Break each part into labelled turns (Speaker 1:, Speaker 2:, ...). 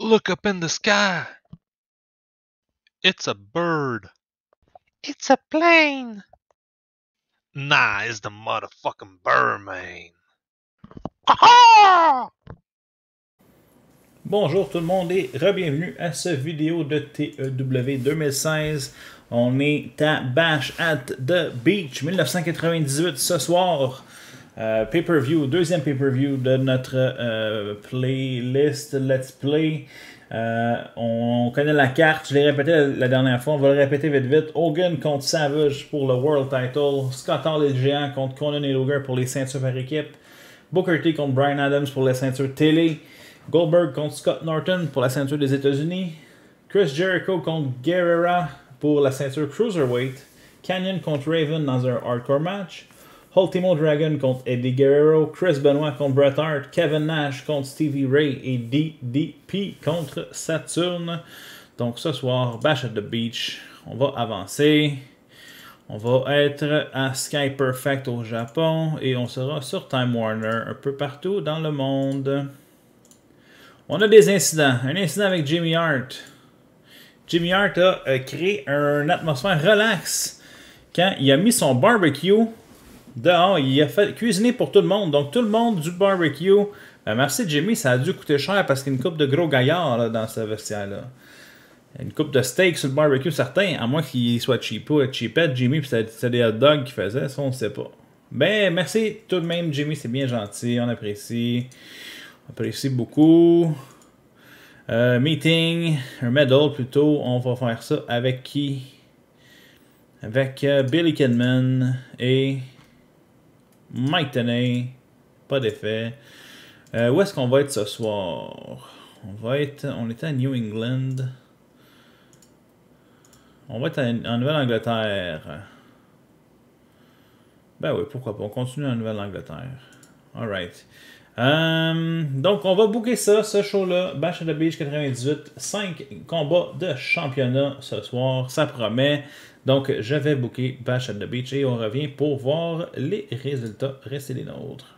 Speaker 1: Look up in the sky. It's a bird. It's a plane. Nah, it's the motherfucking Bonjour tout le monde et re-bienvenue à ce vidéo de TEW 2016. On est à Bash at the Beach 1998 ce soir. Euh, pay-per-view, deuxième pay-per-view de notre euh, playlist Let's Play. Euh, on connaît la carte, je l'ai répété la, dernière fois, on va le répéter vite vite. Hogan contre Savage pour le World Title, Scott Hall et le géant contre Conan et Logan pour les ceintures par équipe, Booker T contre Brian Adams pour la ceinture télé, Goldberg contre Scott Norton pour la ceinture des États-Unis, Chris Jericho contre Guerrera pour la ceinture Cruiserweight, Canyon contre Raven dans un hardcore match, Ultimo Dragon contre Eddie Guerrero, Chris Benoit contre Bret Hart, Kevin Nash contre Stevie Ray et DDP contre Saturne. Donc ce soir, Bash at the Beach, on va avancer. On va être à Sky Perfect au Japon et on sera sur Time Warner un peu partout dans le monde. On a des incidents. Un incident avec Jimmy Hart. Jimmy Hart a créé une atmosphère relax quand il a mis son barbecue dehors. Il a fait cuisiner pour tout le monde. Donc, tout le monde du barbecue. Euh, merci, Jimmy. Ça a dû coûter cher parce qu'il y a une coupe de gros gaillards dans ce vestiaire-là. Une coupe de steak sur le barbecue, certain. À moins qu'il soit ou euh, cheapette, Jimmy, puis c'était des hot dogs qu'il faisait. Ça, on ne sait pas. Ben, merci tout de même, Jimmy. C'est bien gentil. On apprécie. On apprécie beaucoup. Euh, meeting, un medal plutôt. On va faire ça avec qui Avec Billy Kidman et Mike pas d'effet. Euh, où est-ce qu'on va être ce soir? On va être. On est à New England. On va être en Nouvelle-Angleterre. Ben oui, pourquoi pas. On continue en Nouvelle-Angleterre. Alright. Euh, donc, on va booker ça, ce show-là. Bash at the Beach 98. 5 combats de championnat ce soir. Ça promet. Donc, j'avais booké Bash at the Beach et on revient pour voir les résultats. Restez les nôtres.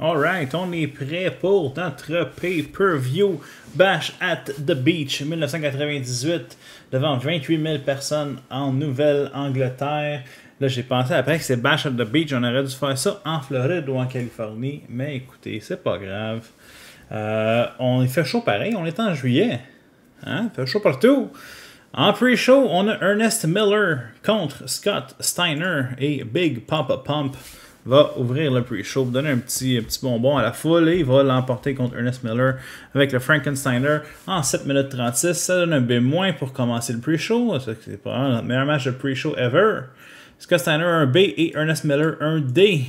Speaker 1: Alright, on est prêt pour notre pay-per-view Bash at the Beach 1998 devant 28 000 personnes en Nouvelle-Angleterre. Là, j'ai pensé après que c'est Bash at the Beach, on aurait dû faire ça en Floride ou en Californie, mais écoutez, c'est pas grave. Euh, on fait chaud pareil, on est en juillet. Hein? Il fait chaud partout. En pre-show, on a Ernest Miller contre Scott Steiner et Big Papa Pump va ouvrir le pre-show, donner un petit, petit bonbon à la foule et il va l'emporter contre Ernest Miller avec le Frankensteiner en 7 minutes 36. Ça donne un B- pour commencer le pre-show. C'est pas le meilleur match de pre-show ever. Scott Steiner un B et Ernest Miller un D.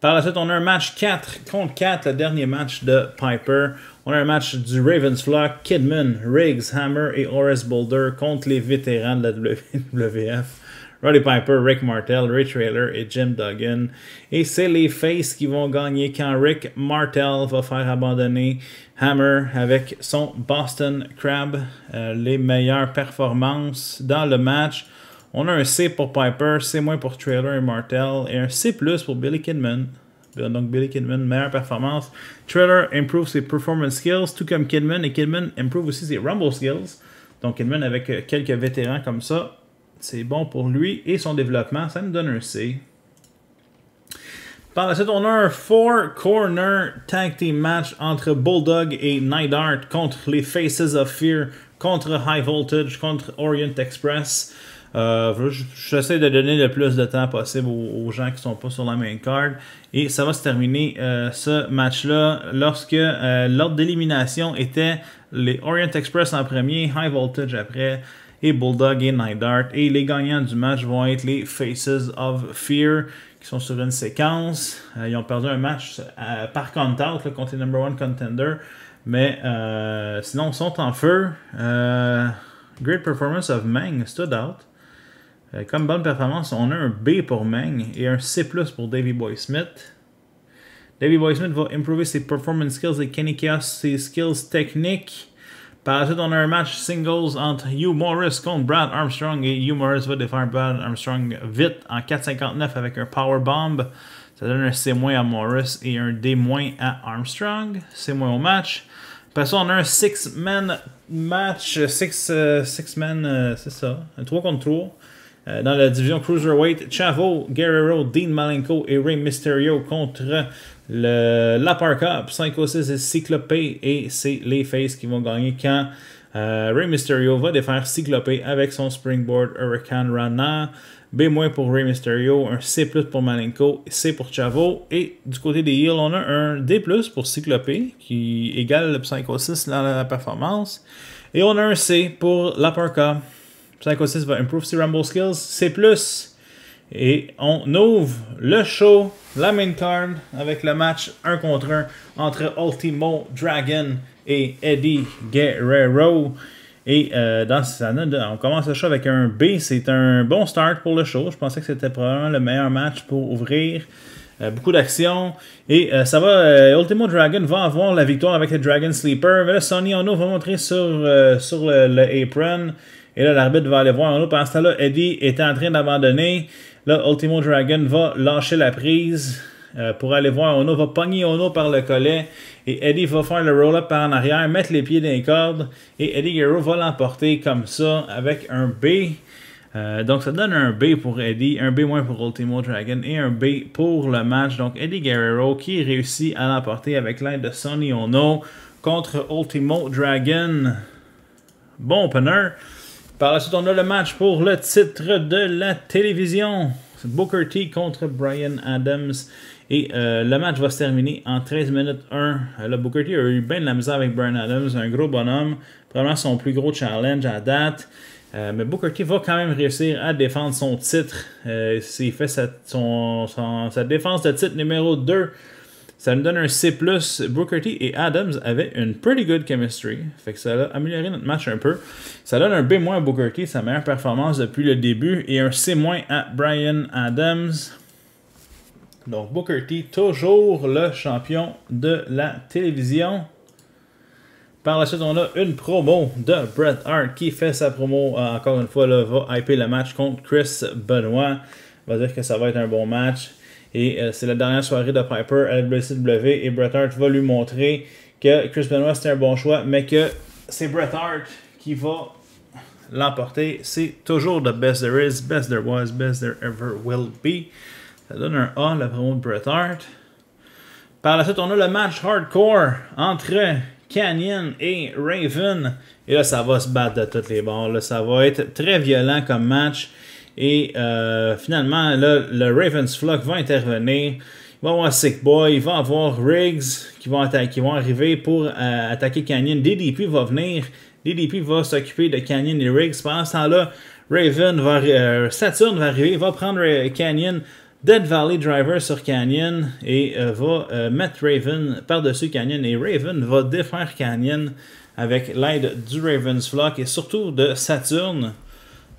Speaker 1: Par la suite, on a un match 4 contre 4, le dernier match de Piper. On a un match du Ravens Flock, Kidman, Riggs, Hammer et Horace Boulder contre les vétérans de la WWF. Roddy Piper, Rick Martel, Ray Trailer et Jim Duggan. Et c'est les Faces qui vont gagner quand Rick Martel va faire abandonner Hammer avec son Boston Crab. Euh, les meilleures performances dans le match. On a un C pour Piper, C- pour Trailer et Martel et un C pour Billy Kidman. Euh, donc Billy Kidman, meilleure performance. Trailer improve ses performance skills, tout comme Kidman. Et Kidman improve aussi ses rumble skills. Donc Kidman avec euh, quelques vétérans comme ça, c'est bon pour lui et son développement. Ça me donne un C. Par la suite, on a un Four Corner Tag Team Match entre Bulldog et Night contre les Faces of Fear, contre High Voltage, contre Orient Express. Euh, J'essaie de donner le plus de temps possible aux, gens qui sont pas sur la main card. Et ça va se terminer euh, ce match-là lorsque euh, l'ordre d'élimination était les Orient Express en premier, High Voltage après et Bulldog et Night Dart Et les gagnants du match vont être les Faces of Fear qui sont sur une séquence. Euh, ils ont perdu un match par count-out contre les number one contender. Mais sinon, ils sont en feu. great performance of Mang stood out. Euh, comme bonne performance, on a un B pour Meng et un C pour Davy Boy Smith. Davy Boy Smith va improver ses performance skills et Kenny Chaos ses skills techniques. Par la suite, on a un match singles entre Hugh Morris contre Brad Armstrong et Hugh Morris va défaire Brad Armstrong vite en 4.59 avec un power bomb. Ça donne un C- à Morris et un D- à Armstrong. moins au match. Passons, on a un 6 man match, 6 six euh, man, euh, c'est ça, un 3 contre 3 euh, dans la division Cruiserweight, Chavo, Guerrero, Dean Malenko et Rey Mysterio contre le, la Parka, 5 6 et Cyclopé. Et c'est les Faces qui vont gagner quand euh, Rey Mysterio va défaire Cyclopé avec son Springboard Hurricane Rana. B- pour Rey Mysterio, un C- pour Malenko, C pour Chavo. Et du côté des Heels, on a un D- pour Cyclopé qui égale le 5 6 dans la performance. Et on a un C pour la Parka. Psycho 6 va improve ses Rumble skills. C'est plus. Et on ouvre le show, la main card, avec le match 1 contre 1 entre Ultimo Dragon et Eddie Guerrero. Et cette euh, dans on commence le show avec un B. C'est un bon start pour le show. Je pensais que c'était probablement le meilleur match pour ouvrir. Euh, beaucoup d'action. Et euh, ça va. Ultimo Dragon va avoir la victoire avec le Dragon Sleeper. Mais Sonny Ono va montrer sur, sur le, apron. Et là, l'arbitre va aller voir Ono. Pendant ce temps-là, Eddie est en train d'abandonner. Là, Ultimo Dragon va lâcher la prise euh, pour aller voir Ono. Va pogner Ono par le collet. Et Eddie va faire le roll-up par en arrière, mettre les pieds dans les cordes. Et Eddie Guerrero va l'emporter comme ça avec un B. Euh, donc ça donne un B pour Eddie, un B moins pour Ultimo Dragon et un B pour le match. Donc Eddie Guerrero qui réussit à l'emporter avec l'aide de Sonny Ono contre Ultimo Dragon. Bon opener. Par la suite, on a le match pour le titre de la télévision. Booker T contre Brian Adams. Et euh, le match va se terminer en 13 minutes 1. Euh, le Booker T a eu bien de la misère avec Brian Adams, un gros bonhomme. Probablement son plus gros challenge à date. Euh, mais Booker T va quand même réussir à défendre son titre. S'il fait sa défense de titre numéro 2 ça nous donne un C+. Booker T et Adams avaient une pretty good chemistry. Fait que ça a amélioré notre match un peu. Ça donne un B- à Booker T, sa meilleure performance depuis le début. Et un C- à Brian Adams. Donc Booker T, toujours le champion de la télévision. Par la suite, on a une promo de Bret Hart qui fait sa promo, euh, encore une fois, là, va hyper le match contre Chris Benoit. On va dire que ça va être un bon match. Et euh, c'est la dernière soirée de Piper à la WCW et Bret Hart va lui montrer que Chris Benoit c'était un bon choix, mais que c'est Bret Hart qui va l'emporter. C'est toujours the best there is, best there was, best there ever will be. Ça donne un A, la promo de Bret Hart. Par la suite, on a le match hardcore entre Canyon et Raven. Et là, ça va se battre de toutes les bords. ça va être très violent comme match. Et euh, finalement, le Ravens Flock va intervenir. Il va avoir Sick Boy, il va avoir Riggs qui vont, vont arriver pour euh, attaquer Canyon. DDP va venir. DDP va s'occuper de Canyon et Riggs. Pendant ce temps-là, Raven va, euh, Saturn va arriver, va prendre Canyon. Dead Valley Driver sur Canyon et va mettre Raven par-dessus Canyon et Raven va défaire Canyon avec l'aide du Ravens Flock et surtout de Saturn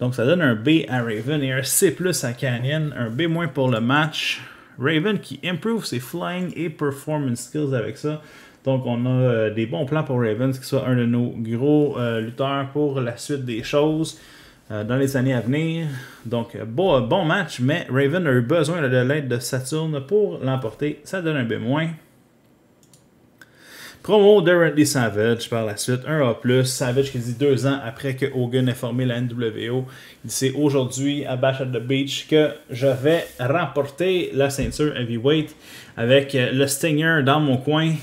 Speaker 1: donc ça donne un B à Raven et un C à Canyon, un B- pour le match. Raven qui improve ses flying et performance skills avec ça. Donc on a euh, des bons plans pour Raven, ce qui soit un de nos gros euh, lutteurs pour la suite des choses euh, dans les années à venir. Donc bon match, mais Raven a eu besoin de l'aide de Saturne pour l'emporter. Ça donne un B-. Promo de Randy Savage par la suite, un A+. Savage qui dit deux ans après que Hogan ait formé la NWO. Il dit aujourd'hui à Bash at the Beach que je vais remporter la ceinture heavyweight avec le Stinger dans mon coin.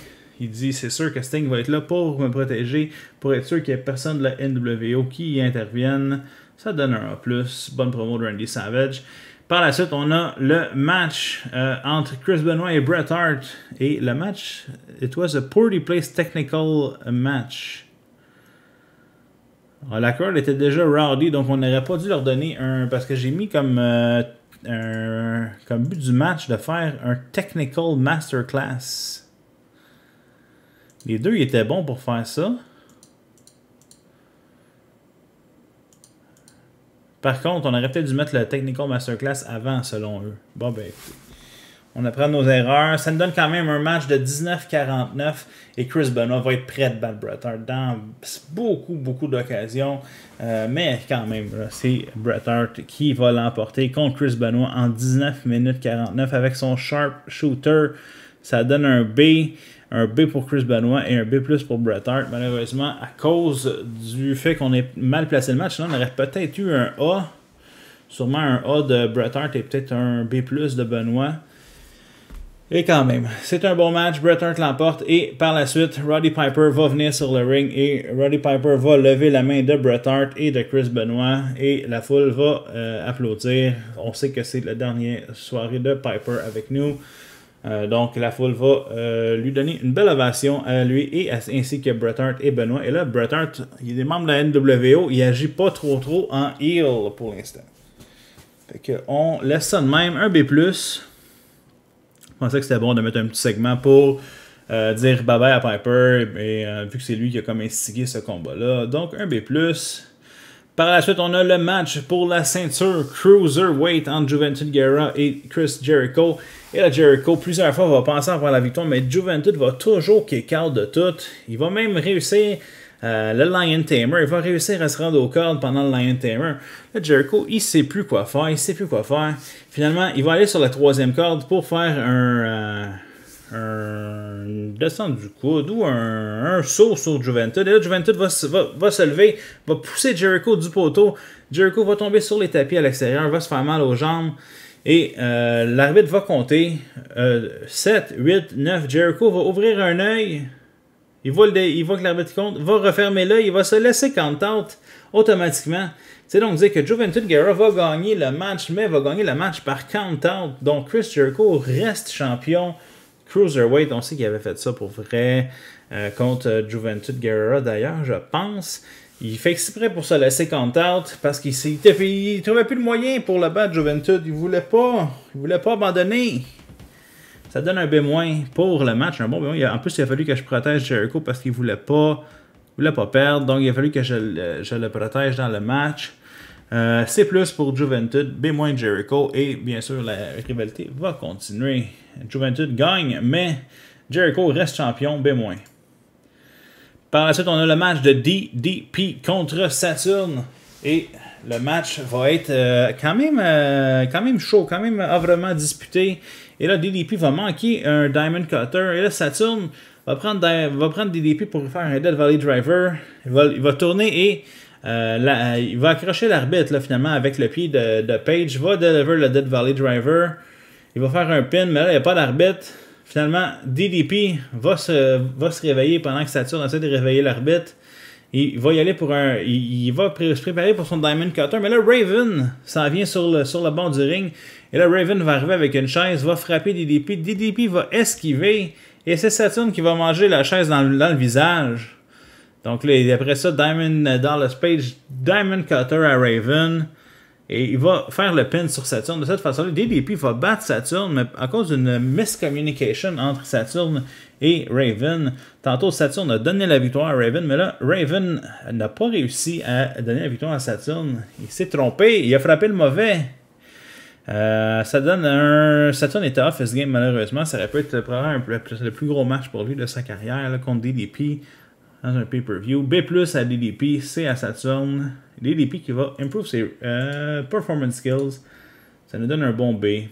Speaker 1: Il dit c'est sûr que Sting va être là pour me protéger, pour être sûr qu'il n'y ait personne de la NWO qui y intervienne. Ça donne un A+. Bonne promo de Randy Savage. Par la suite, on a le match euh, entre Chris Benoit et Bret Hart. Et le match, it was a poorly placed technical match. Ah, la corde était déjà rowdy, donc on n'aurait pas dû leur donner un. Parce que j'ai mis comme, euh, comme but du match de faire un technical masterclass. Les deux ils étaient bons pour faire ça. Par contre, on aurait peut-être dû mettre le Technical Masterclass avant, selon eux. Bon, ben, on apprend nos erreurs. Ça nous donne quand même un match de 19-49 et Chris Benoit va être prêt de battre Bret Hart dans beaucoup, beaucoup d'occasions. Euh, mais quand même, c'est Bret Hart qui va l'emporter contre Chris Benoit en 19 minutes 49 avec son Sharp Shooter. Ça donne un B un B pour Chris Benoit et un B pour Bret Hart. Malheureusement, à cause du fait qu'on est mal placé le match, on aurait peut-être eu un A, sûrement un A de Bret Hart et peut-être un B plus de Benoit. Et quand même, c'est un bon match. Bret Hart l'emporte et par la suite, Roddy Piper va venir sur le ring et Roddy Piper va lever la main de Bret Hart et de Chris Benoit et la foule va euh, applaudir. On sait que c'est la dernière soirée de Piper avec nous. Euh, donc la foule va euh, lui donner une belle ovation à lui et ainsi que Bret Hart et Benoît. Et là, Bret Hart, il est membre de la NWO, il agit pas trop trop en heel pour l'instant. Fait que on laisse ça de même, un B+. Je pensais que c'était bon de mettre un petit segment pour euh, dire bye à Piper, vu que c'est lui qui a comme instigé ce combat-là. Donc un B+. Par la suite, on a le match pour la ceinture Cruiserweight entre Juventude Guerra et Chris Jericho. Et le Jericho, plusieurs fois, va penser avoir la victoire, mais Juventude va toujours kick de tout. Il va même réussir euh, le Lion Tamer. Il va réussir à se rendre aux cordes pendant le Lion Tamer. Le Jericho, il sait plus quoi faire. Il sait plus quoi faire. Finalement, il va aller sur la troisième corde pour faire un. Euh, un, du coude ou un, saut sur Juventus Et là, Juventus va, se lever, va pousser Jericho du poteau. Jericho va tomber sur les tapis à l'extérieur, va se faire mal aux jambes. Et euh, l'arbitre va compter 7, 8, 9. Jericho va ouvrir un œil. Il voit, il que l'arbitre compte, va refermer l'œil, il va se laisser count automatiquement. C'est donc dire que Juventus Guerra va gagner le match, mais va gagner le match par count-out. Donc Chris Jericho reste champion Cruiserweight, on sait qu'il avait fait ça pour vrai euh, contre euh, Juventus Guerrera d'ailleurs, je pense. Il fait exprès pour se laisser count out parce qu'il ne trouvait plus le moyen pour le battre Juventud. Il voulait pas. Il voulait pas abandonner. Ça donne un bémoin pour le match. Un bon En plus, il a fallu que je protège Jericho parce qu'il voulait pas. voulait pas perdre. Donc il a fallu que je le protège dans le match. Euh, C pour Juventud, B- Jericho et bien sûr la rivalité va continuer. Juventud gagne, mais Jericho reste champion B-. Par la suite, on a le match de DDP contre Saturne et le match va être euh, quand, même, euh, quand même chaud, quand même vraiment disputé. Et là, DDP va manquer un Diamond Cutter et là, Saturn va prendre, va prendre DDP pour faire un Dead Valley Driver. va, il va tourner et euh, il va accrocher l'arbitre là, finalement avec le pied de, Page, va deliver le Dead Valley Driver, il va faire un pin, mais là il n'y a pas d'arbitre. Finalement, DDP va se, réveiller pendant que Saturn essaie de réveiller l'arbitre. Il va y aller pour un. Il, va se préparer pour son Diamond Cutter, mais là Raven s'en vient sur le, sur banc du ring. Et là Raven va arriver avec une chaise, va frapper DDP. DDP va esquiver. Et c'est Saturn qui va manger la chaise dans le visage. Donc après ça, Diamond euh, Dallas Page, Diamond Cutter à Raven. Et il va faire le pin sur Saturne De cette façon-là, DDP va battre Saturne mais à cause d'une miscommunication entre Saturne et Raven. Tantôt, Saturne a donné la victoire à Raven, mais là, Raven n'a pas réussi à donner la victoire à Saturne Il s'est trompé, il a frappé le mauvais. Euh, ça donne un. Saturne était off ce game, malheureusement. Ça aurait pu être le plus gros match pour lui de sa carrière contre DDP dans un pay-per-view. B+, à DDP, C à Saturn. DDP qui va improve ses euh, performance skills. Ça nous donne un bon B.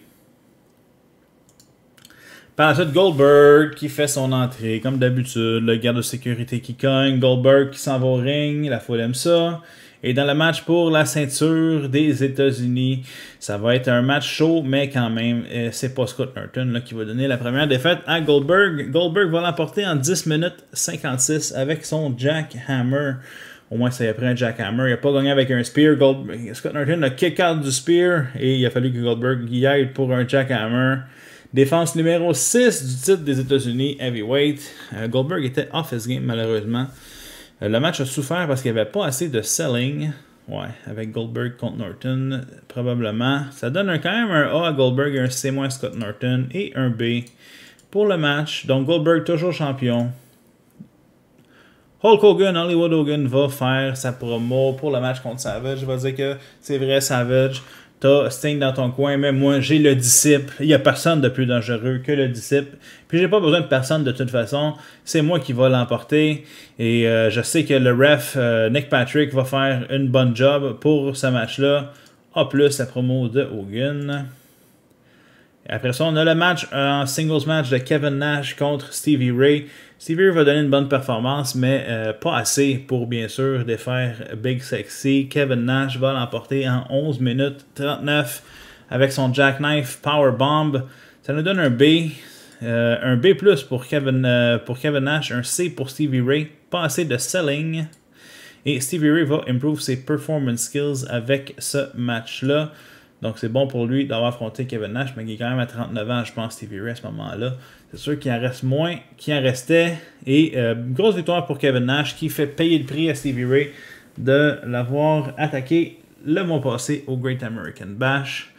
Speaker 1: Par la suite, Goldberg qui fait son entrée, comme d'habitude. Le garde de sécurité qui cogne. Goldberg qui s'en va au ring. La foule aime ça. Et dans le match pour la ceinture des États-Unis, ça va être un match chaud, mais quand même, euh, c'est pas Scott Norton qui va donner la première défaite à Goldberg. Goldberg va l'emporter en 10 minutes 56 avec son Jack Hammer. Au moins, ça y c'est après un jackhammer. Il n'a pas gagné avec un spear. Scott Norton a kick out du spear et il a fallu que Goldberg y aille pour un jackhammer. Défense numéro 6 du titre des États-Unis, heavyweight. Euh, Goldberg était off his game, malheureusement. Euh, le match a souffert parce qu'il n'y avait pas assez de selling. Ouais, avec Goldberg contre Norton, probablement. Ça donne quand même un A à Goldberg, un C- Scott Norton et un B pour le match. Donc Goldberg toujours champion. Hulk Hogan, Hollywood Hogan va faire sa promo pour le match contre Savage. Je vais dire que c'est vrai, Savage T'as Sting dans ton coin, mais moi j'ai le disciple. Il n'y a personne de plus dangereux que le disciple. Puis j'ai pas besoin de personne de toute façon. C'est moi qui va l'emporter. Et euh, je sais que le ref euh, Nick Patrick va faire une bonne job pour ce match-là. En plus, la promo de Hogan. Après ça, on a le match un euh, singles match de Kevin Nash contre Stevie Ray. Stevie Ray va donner une bonne performance, mais euh, pas assez pour bien sûr défaire Big Sexy. Kevin Nash va l'emporter en 11 minutes 39 avec son Jackknife bomb Ça nous donne un B, euh, un B pour Kevin, pour Kevin Nash, un C pour Stevie Ray. Pas assez de selling. Et Stevie Ray va improve ses performance skills avec ce match-là. Donc, c'est bon pour lui d'avoir affronté Kevin Nash, mais il est quand même à 39 ans, je pense, Stevie Ray à ce moment-là. C'est sûr qu'il en reste moins qu'il en restait. Et euh, grosse victoire pour Kevin Nash qui fait payer le prix à Stevie Ray de l'avoir attaqué le mois passé au Great American Bash.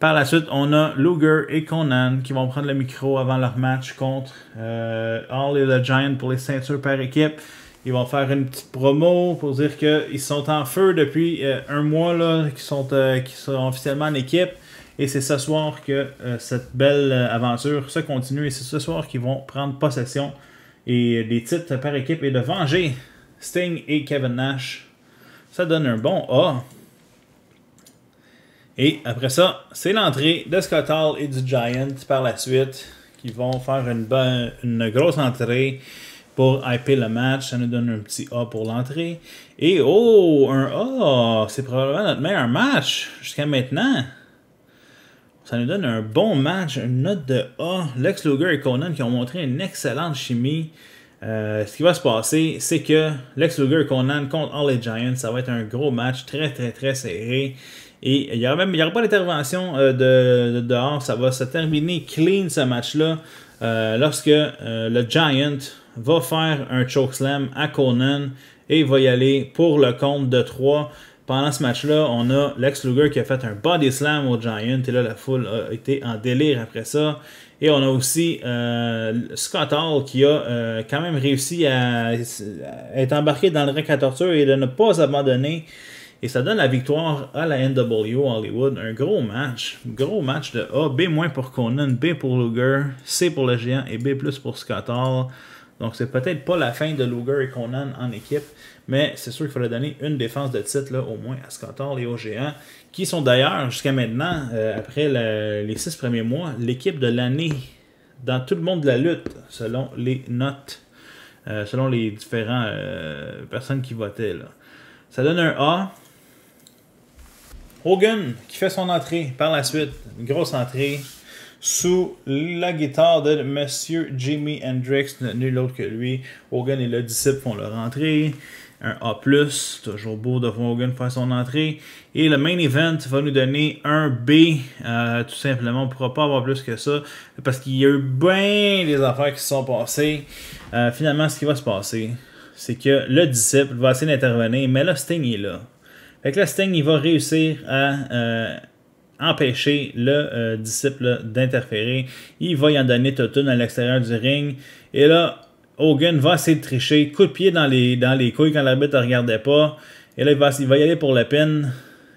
Speaker 1: Par la suite, on a Luger et Conan qui vont prendre le micro avant leur match contre euh, All et the Giant pour les ceintures par équipe. Ils vont faire une petite promo pour dire qu'ils sont en feu depuis euh, un mois, là, qu'ils sont, euh, sont officiellement en équipe. Et c'est ce soir que euh, cette belle aventure se continue. Et c'est ce soir qu'ils vont prendre possession et des titres par équipe et de venger Sting et Kevin Nash. Ça donne un bon A. Et après ça, c'est l'entrée de Scott Hall et du Giant par la suite qui vont faire une, une grosse entrée pour hyper le match. Ça nous donne un petit A pour l'entrée. Et oh, un A, c'est probablement notre meilleur match jusqu'à maintenant. Ça nous donne un bon match, une note de A. Lex Luger et Conan qui ont montré une excellente chimie. Euh, ce qui va se passer, c'est que Lex Luger et Conan contre All the Giants, ça va être un gros match très très très serré. Et il n'y aura même pas d'intervention euh, de, dehors, ça va se terminer clean ce match-là. Euh, lorsque le Giant va faire un slam à Conan et va y aller pour le compte de 3. Pendant ce match-là, on a Lex Luger qui a fait un body slam au Giant et là, la foule a été en délire après ça. Et on a aussi euh, Scott Hall qui a euh, quand même réussi à, être embarqué dans le rec à torture et de ne pas abandonner. Et ça donne la victoire à la NW Hollywood. Un gros match. Gros match de A, B- pour Conan, B pour Luger, C pour le géant et B pour Scott Hall. Donc, c'est peut-être pas la fin de Luger et Conan en équipe, mais c'est sûr qu'il fallait donner une défense de titre, au moins, à Scantor et aux Géants, qui sont d'ailleurs, jusqu'à maintenant, euh, après les six premiers mois, l'équipe de l'année dans tout le monde de la lutte, selon les notes, euh, selon les différentes euh, personnes qui votaient. Ça donne un A. Hogan qui fait son entrée par la suite, une grosse entrée, sous la guitare de Monsieur Jimi Hendrix, nul autre que lui. Hogan et le disciple font leur entrée. Un A, toujours beau de voir Hogan faire son entrée. Et le main event va nous donner un B, euh, tout simplement. On ne pourra pas avoir plus que ça parce qu'il y a eu bien des affaires qui se sont passées. Euh, finalement, ce qui va se passer, c'est que le disciple va essayer d'intervenir, mais le Sting est là. Avec que Sting, il va réussir à. Euh, empêcher le euh, disciple d'interférer. Il va y en donner tout une à l'extérieur du ring. Et là, Hogan va essayer de tricher. Coup de pied dans les, dans les couilles quand l'arbitre ne regardait pas. Et là, il va, il va y aller pour le pin.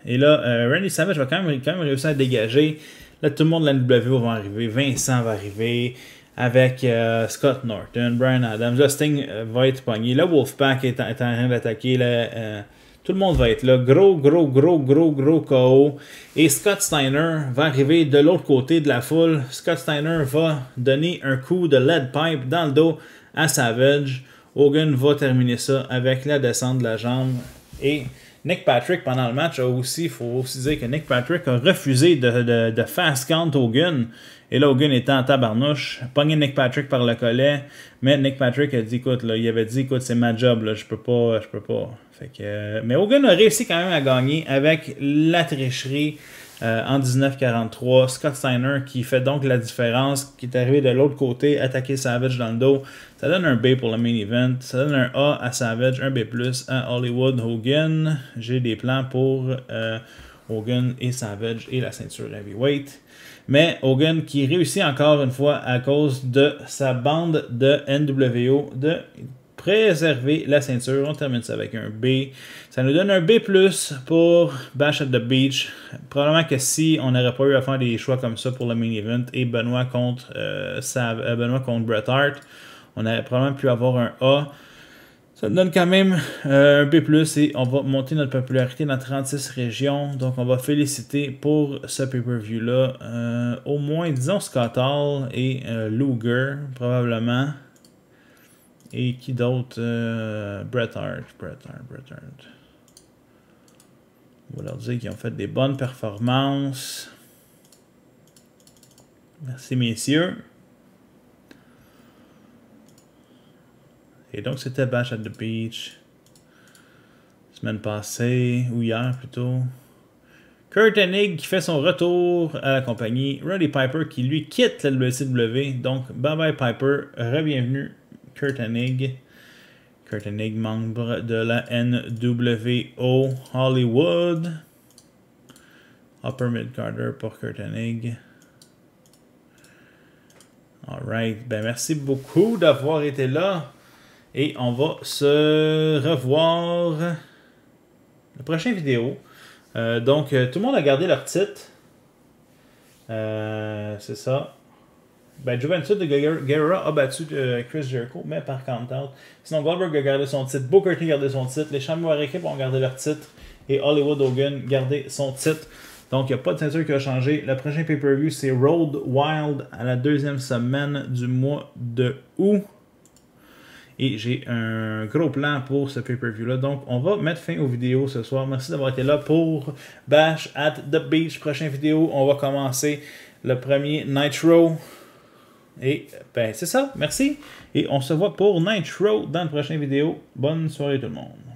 Speaker 1: Et là, euh, Randy Savage va quand même, quand même réussir à dégager. Là, tout le monde de la NWO va arriver. Vincent va arriver avec euh, Scott Norton, Brian Adams. Justin va être pogné. Là, Wolfpack est en, train d'attaquer. Tout le monde va être là. Gros, gros, gros, gros, gros KO. Et Scott Steiner va arriver de l'autre côté de la foule. Scott Steiner va donner un coup de lead pipe dans le dos à Savage. Hogan va terminer ça avec la descente de la jambe. Et Nick Patrick, pendant le match, a aussi, faut aussi dire que Nick Patrick a refusé de, de, de fast count Hogan. Et là, Hogan était en tabarnouche, pogné Nick Patrick par le collet. Mais Nick Patrick a dit, écoute, là, il avait dit, écoute, c'est ma job, je peux pas, je peux pas. Fait que, euh, mais Hogan a réussi quand même à gagner avec la tricherie euh, en 1943, Scott Steiner qui fait donc la différence, qui est arrivé de l'autre côté, attaquer Savage dans le dos. Ça donne un B pour le main event. Ça donne un A à Savage, un B à Hollywood Hogan. J'ai des plans pour euh, Hogan et Savage et la ceinture heavyweight. Mais Hogan qui réussit encore une fois à cause de sa bande de NWO de préserver la ceinture. On termine ça avec un B. Ça nous donne un B pour Bash at the Beach. Probablement que si on n'aurait pas eu à faire des choix comme ça pour le main event et Benoît contre, euh, euh, contre Bret Hart, on aurait probablement pu avoir un A. Ça nous donne quand même euh, un B et on va monter notre popularité dans 36 régions. Donc on va féliciter pour ce pay-per-view-là au moins, disons, Scott Hall et Luger, probablement. Et qui d'autre euh, Bret Hart, Bret Hart, Bret Hart. On va leur dire qu'ils ont fait des bonnes performances. Merci, messieurs. Et donc, c'était Bash at the Beach. Semaine passée, ou hier plutôt. Kurt Hennig qui fait son retour à la compagnie. Roddy Piper qui lui quitte la WCW. Donc, bye bye Piper, re-bienvenue Kurt Hennig. Kurt membre de la NWO Hollywood. Upper mid pour Kurt Alright, ben merci beaucoup d'avoir été là. Et on va se revoir la prochaine vidéo. Euh, donc, euh, tout le monde a gardé leur titre. Euh, c'est ça ben, Juventus de Guerra a battu euh, Chris Jericho, mais par count-out. Sinon, Goldberg a gardé son titre, Booker T a gardé son titre, les champions par équipe ont gardé leur titre et Hollywood Hogan gardé son titre. Donc, il n'y a pas de ceinture qui a changé. Le prochain pay-per-view, c'est Road Wild à la deuxième semaine du mois de août. Et j'ai un gros plan pour ce pay-per-view-là. Donc, on va mettre fin aux vidéos ce soir. Merci d'avoir été là pour Bash at the Beach. Prochaine vidéo, on va commencer le premier Nitro. Et ben, c'est ça. Merci. Et on se voit pour Nitro dans la prochaine vidéo. Bonne soirée tout le monde.